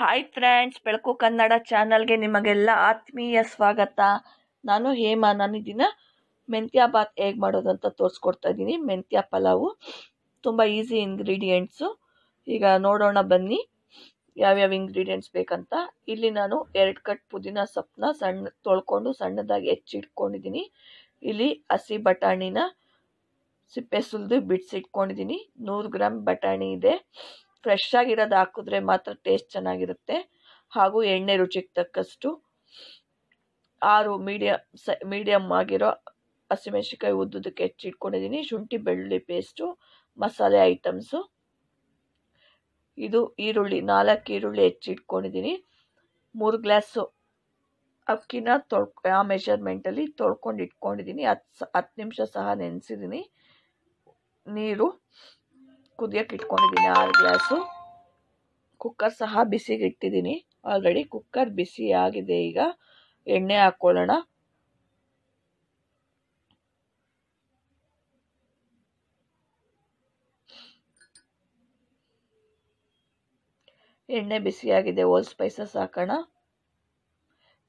hi friends ಬೆಳಕು ಕನ್ನಡ ಚಾನಲ್ಗೆ ನಿಮಗೆಲ್ಲ ಆತ್ಮೀಯ ಸ್ವಾಗತ ನಾನು ಹೇಮಾ ನಾನು ಇದನ್ನ ಮೆಂತ್ಯ ಬಾತ್ ಹೇಗೆ ಮಾಡೋದು ಅಂತ ತೋರಿಸ್ಕೊಡ್ತಾ ಇದ್ದೀನಿ ಮೆಂತ್ಯ ಪಲಾವು ತುಂಬ ಈಸಿ ಇಂಗ್ರೀಡಿಯೆಂಟ್ಸು ಈಗ ನೋಡೋಣ ಬನ್ನಿ ಯಾವ್ಯಾವ ಇಂಗ್ರೀಡಿಯೆಂಟ್ಸ್ ಬೇಕಂತ ಇಲ್ಲಿ ನಾನು ಎರಡು ಕಟ್ ಪುದೀನ ಸೊಪ್ಪನ್ನ ಸಣ್ಣ ತೊಳ್ಕೊಂಡು ಸಣ್ಣದಾಗಿ ಹೆಚ್ಚಿಟ್ಕೊಂಡಿದ್ದೀನಿ ಇಲ್ಲಿ ಹಸಿ ಬಟಾಣಿನ ಸಿಪ್ಪೆ ಸುಲಿದು ಬಿಡಿಸಿಟ್ಕೊಂಡಿದ್ದೀನಿ ನೂರು ಗ್ರಾಮ್ ಬಟಾಣಿ ಇದೆ ಫ್ರೆಶ್ ಆಗಿರೋದು ಹಾಕಿದ್ರೆ ಮಾತ್ರ ಟೇಸ್ಟ್ ಚೆನ್ನಾಗಿರುತ್ತೆ ಹಾಗೂ ಎಣ್ಣೆ ರುಚಿಗೆ ತಕ್ಕಷ್ಟು ಆರು ಮೀಡಿಯಮ್ ಸ ಮೀಡಿಯಮ್ ಆಗಿರೋ ಹಸಿಮೆಣ್ಸಿಕಾಯಿ ಉದ್ದುದಕ್ಕೆ ಹೆಚ್ಚಿಟ್ಕೊಂಡಿದ್ದೀನಿ ಶುಂಠಿ ಬೆಳ್ಳುಳ್ಳಿ ಪೇಸ್ಟು ಮಸಾಲೆ ಐಟಮ್ಸು ಇದು ಈರುಳ್ಳಿ ನಾಲ್ಕು ಈರುಳ್ಳಿ ಹೆಚ್ಚಿಟ್ಕೊಂಡಿದ್ದೀನಿ ಮೂರು ಗ್ಲಾಸು ಅಕ್ಕಿನ ತೊಳ್ಕೊ ಆ ಮೆಷರ್ಮೆಂಟಲ್ಲಿ ತೊಳ್ಕೊಂಡು ಇಟ್ಕೊಂಡಿದ್ದೀನಿ ಹತ್ತು ಹತ್ತು ನಿಮಿಷ ಸಹ ನೆನೆಸಿದ್ದೀನಿ ನೀರು ಕುದಿಯಕ್ಕೆ ಇಟ್ಕೊಂಡಿದ್ದೀನಿ ಆರು ಗ್ಲಾಸು ಕುಕ್ಕರ್ ಸಹ ಬಿಸಿಗೆ ಇಟ್ಟಿದ್ದೀನಿ ಆಲ್ರೆಡಿ ಕುಕ್ಕರ್ ಬಿಸಿ ಆಗಿದೆ ಈಗ ಎಣ್ಣೆ ಹಾಕ್ಕೊಳ್ಳೋಣ ಎಣ್ಣೆ ಬಿಸಿಯಾಗಿದೆ ಓಲ್ ಸ್ಪೈಸಸ್ ಹಾಕೋಣ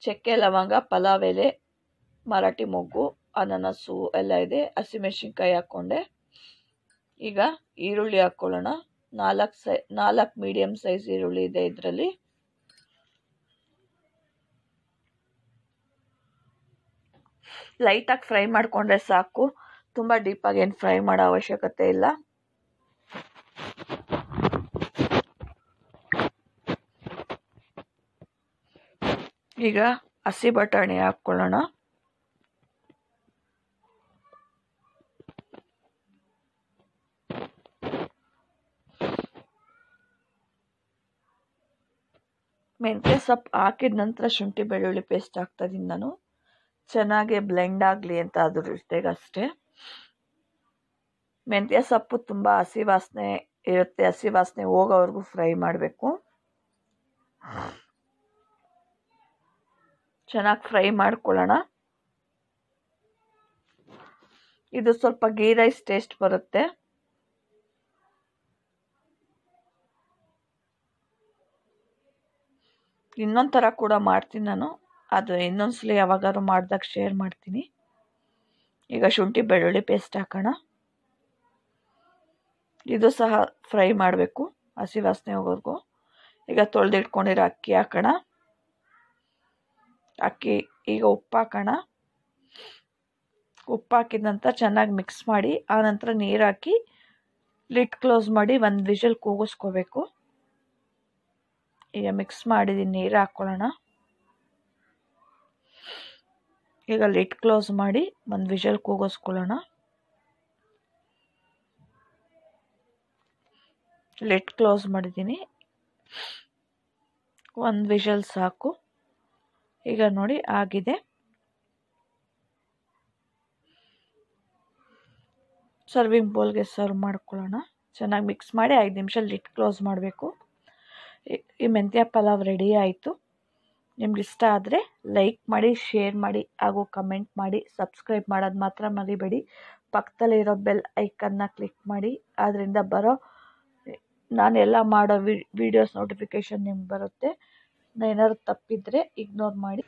ಚಕ್ಕೆ ಲವಂಗ ಪಲಾವ್ ಎಲೆ ಮರಾಠಿ ಮೊಗ್ಗು ಅನನಸು ಎಲ್ಲ ಇದೆ ಹಸಿಮೆಣ್ಸಿನ್ಕಾಯಿ ಹಾಕ್ಕೊಂಡೆ ಈಗ ಈರುಳ್ಳಿ ಹಾಕ್ಕೊಳ್ಳೋಣ ನಾಲ್ಕು ಸೈ ನಾಲ್ಕು ಮೀಡಿಯಮ್ ಸೈಜ್ ಈರುಳ್ಳಿ ಇದೆ ಇದರಲ್ಲಿ ಲೈಟಾಗಿ ಫ್ರೈ ಮಾಡಿಕೊಂಡ್ರೆ ಸಾಕು ತುಂಬ ಡೀಪಾಗಿ ಏನು ಫ್ರೈ ಮಾಡೋ ಅವಶ್ಯಕತೆ ಇಲ್ಲ ಈಗ ಹಸಿ ಬಟಾಣಿ ಹಾಕ್ಕೊಳ್ಳೋಣ ಮೆಂತ್ಯ ಸೊಪ್ಪು ಹಾಕಿದ ನಂತರ ಶುಂಠಿ ಬೆಳ್ಳುಳ್ಳಿ ಪೇಸ್ಟ್ ಹಾಕ್ತಾ ನಾನು ಚೆನ್ನಾಗಿ ಬ್ಲೆಂಡ್ ಆಗಲಿ ಅಂತ ಅದ್ರ ಜೊತೆಗೆ ಅಷ್ಟೇ ಮೆಂತ್ಯ ಸೊಪ್ಪು ತುಂಬ ಹಸಿ ವಾಸನೆ ಇರುತ್ತೆ ಹಸಿ ವಾಸನೆ ಹೋಗೋವರೆಗೂ ಫ್ರೈ ಮಾಡಬೇಕು ಚೆನ್ನಾಗಿ ಫ್ರೈ ಮಾಡ್ಕೊಳ್ಳೋಣ ಇದು ಸ್ವಲ್ಪ ಗೀ ರೈಸ್ ಟೇಸ್ಟ್ ಬರುತ್ತೆ ಇನ್ನೊಂದು ಥರ ಕೂಡ ಮಾಡ್ತೀನಿ ನಾನು ಅದು ಇನ್ನೊಂದು ಸಲ ಯಾವಾಗಾದ್ರು ಮಾಡಿದಾಗ ಶೇರ್ ಮಾಡ್ತೀನಿ ಈಗ ಶುಂಠಿ ಬೆಳ್ಳುಳ್ಳಿ ಪೇಸ್ಟ್ ಹಾಕೋಣ ಇದು ಸಹ ಫ್ರೈ ಮಾಡಬೇಕು ಹಸಿ ವಾಸನೆ ಹೋಗೋರ್ಗು ಈಗ ತೊಳೆದಿಟ್ಕೊಂಡಿರೋ ಅಕ್ಕಿ ಹಾಕೋಣ ಅಕ್ಕಿ ಈಗ ಉಪ್ಪು ಹಾಕೋಣ ಉಪ್ಪು ಹಾಕಿದ ನಂತರ ಚೆನ್ನಾಗಿ ಮಿಕ್ಸ್ ಮಾಡಿ ಆ ನಂತರ ನೀರು ಹಾಕಿ ಲಿಟ್ ಕ್ಲೋಸ್ ಮಾಡಿ ಒಂದು ವಿಷಲ್ ಕೂಗಿಸ್ಕೋಬೇಕು ಈಗ ಮಿಕ್ಸ್ ಮಾಡಿದ್ದೀನಿ ನೀರು ಹಾಕ್ಕೊಳ್ಳೋಣ ಈಗ ಲಿಟ್ ಕ್ಲೋಸ್ ಮಾಡಿ ಒಂದು ವಿಷಲ್ ಕೂಗಿಸ್ಕೊಳ್ಳೋಣ ಲಿಟ್ ಕ್ಲೋಸ್ ಮಾಡಿದ್ದೀನಿ ಒಂದು ವಿಷಲ್ ಸಾಕು ಈಗ ನೋಡಿ ಆಗಿದೆ ಸರ್ವಿಂಗ್ ಬೌಲ್ಗೆ ಸರ್ವ್ ಮಾಡ್ಕೊಳ್ಳೋಣ ಚೆನ್ನಾಗಿ ಮಿಕ್ಸ್ ಮಾಡಿ ಐದು ನಿಮಿಷ ಲಿಟ್ ಕ್ಲೋಸ್ ಮಾಡಬೇಕು ಈ ಮೆಂತ್ಯ ಪಲಾವ್ ರೆಡಿ ಆಯಿತು ನಿಮ್ಗೆ ಇಷ್ಟ ಆದರೆ ಲೈಕ್ ಮಾಡಿ ಶೇರ್ ಮಾಡಿ ಹಾಗೂ ಕಮೆಂಟ್ ಮಾಡಿ ಸಬ್ಸ್ಕ್ರೈಬ್ ಮಾಡೋದು ಮಾತ್ರ ಮರಿಬೇಡಿ ಪಕ್ಕದಲ್ಲಿರೋ ಬೆಲ್ ಐಕನ್ನ ಕ್ಲಿಕ್ ಮಾಡಿ ಅದರಿಂದ ಬರೋ ನಾನೆಲ್ಲ ಮಾಡೋ ವಿಡಿಯೋಸ್ ನೋಟಿಫಿಕೇಷನ್ ನಿಮ್ಗೆ ಬರುತ್ತೆ ನಾನು ಏನಾದ್ರು ತಪ್ಪಿದರೆ ಇಗ್ನೋರ್ ಮಾಡಿ